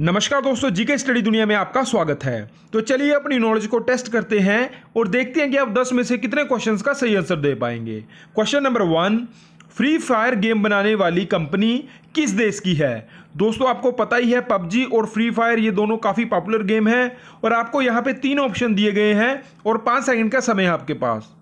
नमस्कार दोस्तों GK study दुनिया में आपका स्वागत है तो चलिए अपनी नॉलेज को टेस्ट करते हैं और देखते हैं कि आप 10 में से कितने क्वेश्चंस का सही आंसर दे पाएंगे question number one Free Fire game बनाने वाली कंपनी किस देश की है दोस्तों आपको पता ही है पबजी और फ्री फायर ये दोनों काफ़ी पॉपुलर गेम हैं और आपको यहाँ पे तीन ऑप्शन दिए गए हैं और पाँच सेकेंड का समय है आपके पास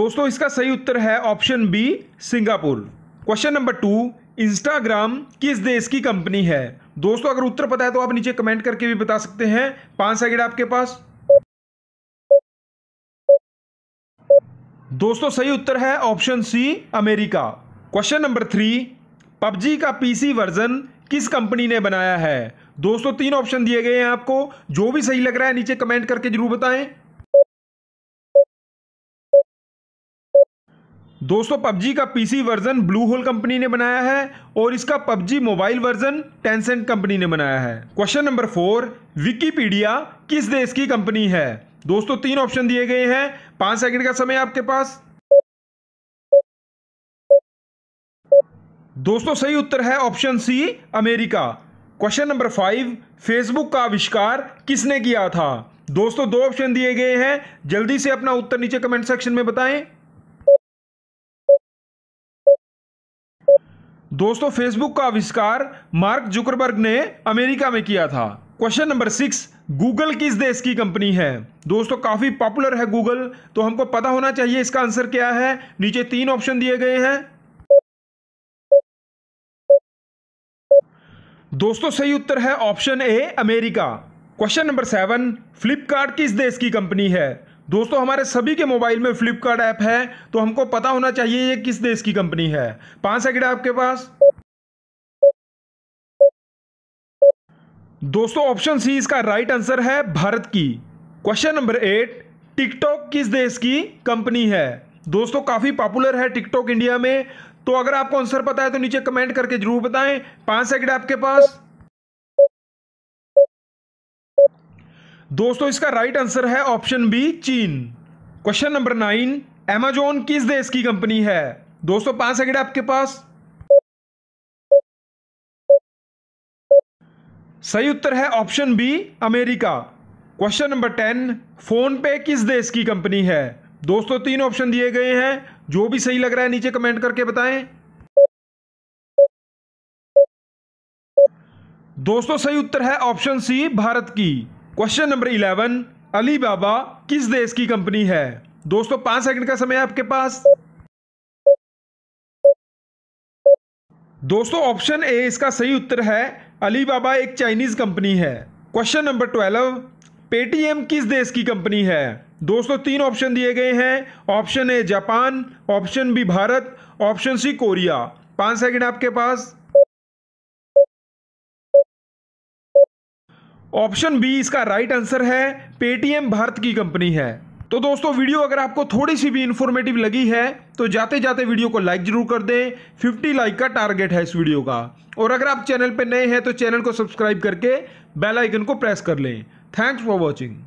दोस्तों इसका सही उत्तर है option B Singapore question number two Instagram किस देश की कंपनी है दोस्तों अगर उत्तर पता है तो आप नीचे कमेंट करके भी बता सकते हैं पांच सेकेंड आपके पास दोस्तों सही उत्तर है option C America question number three PUBG का पीसी वर्जन किस कंपनी ने बनाया है दोस्तों तीन ऑप्शन दिए गए हैं आपको जो भी सही लग रहा है नीचे कमेंट करके जरूर बताएं दोस्तों पबजी का PC version Blue Hole company ने बनाया है और इसका PUBG mobile version Tencent company ने बनाया है क्वेश्चन नंबर फोर विकीपीडिया किस देश की कंपनी है दोस्तों तीन ऑप्शन दिए गए हैं पांच सेकंड का समय आपके पास दोस्तों सही उत्तर है option C America question number five Facebook का आविष्कार किसने किया था दोस्तों दो ऑप्शन दिए गए हैं जल्दी से अपना उत्तर नीचे कमेंट सेक्शन में बताएं दोस्तों फेसबुक का आविष्कार मार्क जुकरबर्ग ने अमेरिका में किया था क्वेश्चन नंबर सिक्स गूगल किस देश की कंपनी है दोस्तों काफ़ी पॉपुलर है गूगल तो हमको पता होना चाहिए इसका आंसर क्या है नीचे तीन ऑप्शन दिए गए हैं दोस्तों सही उत्तर है option A America question number seven Flipkart किस देश की कंपनी है दोस्तों हमारे सभी के मोबाइल में फ्लिपकार्ट ऐप है तो हमको पता होना चाहिए ये किस देश की कंपनी है पांच सेकेंड आपके पास दोस्तों ऑप्शन सी इसका राइट आंसर है भारत की क्वेश्चन नंबर एट टिकटॉक किस देश की कंपनी है दोस्तों काफ़ी पॉपुलर है टिकटॉक इंडिया में तो अगर आपको आंसर पता है तो नीचे कमेंट करके जरूर बताएं पांच सेकेंड आपके पास दोस्तों इसका राइट आंसर है ऑप्शन बी चीन क्वेश्चन नंबर नाइन एमेजोन किस देश की कंपनी है दोस्तों पांच सेकेंड आपके पास सही उत्तर है option B America question number ten PhonePe किस देश की कंपनी है दोस्तों तीन ऑप्शन दिए गए हैं जो भी सही लग रहा है नीचे कमेंट करके बताएं दोस्तों सही उत्तर है ऑप्शन सी भारत की question number eleven Alibaba किस देश की कंपनी है दोस्तों पांच सेकंड का समय आपके पास दोस्तों ऑप्शन ए इसका सही उत्तर है अली बाबा एक चाइनीज कंपनी है क्वेश्चन नंबर ट्वेल्व पेटीएम किस देश की कंपनी है दोस्तों तीन ऑप्शन दिए गए हैं option A Japan option B Bharat option C Korea पांच सेकंड आपके पास ऑप्शन बी इसका राइट आंसर है पेटीएम भारत की कंपनी है तो दोस्तों वीडियो अगर आपको थोड़ी सी भी इन्फॉर्मेटिव लगी है तो जाते जाते वीडियो को लाइक जरूर कर दें 50 लाइक का टारगेट है इस वीडियो का और अगर आप चैनल पर नए हैं तो चैनल को सब्सक्राइब करके बेल आइकन को प्रेस कर लें थैंक्स फॉर वॉचिंग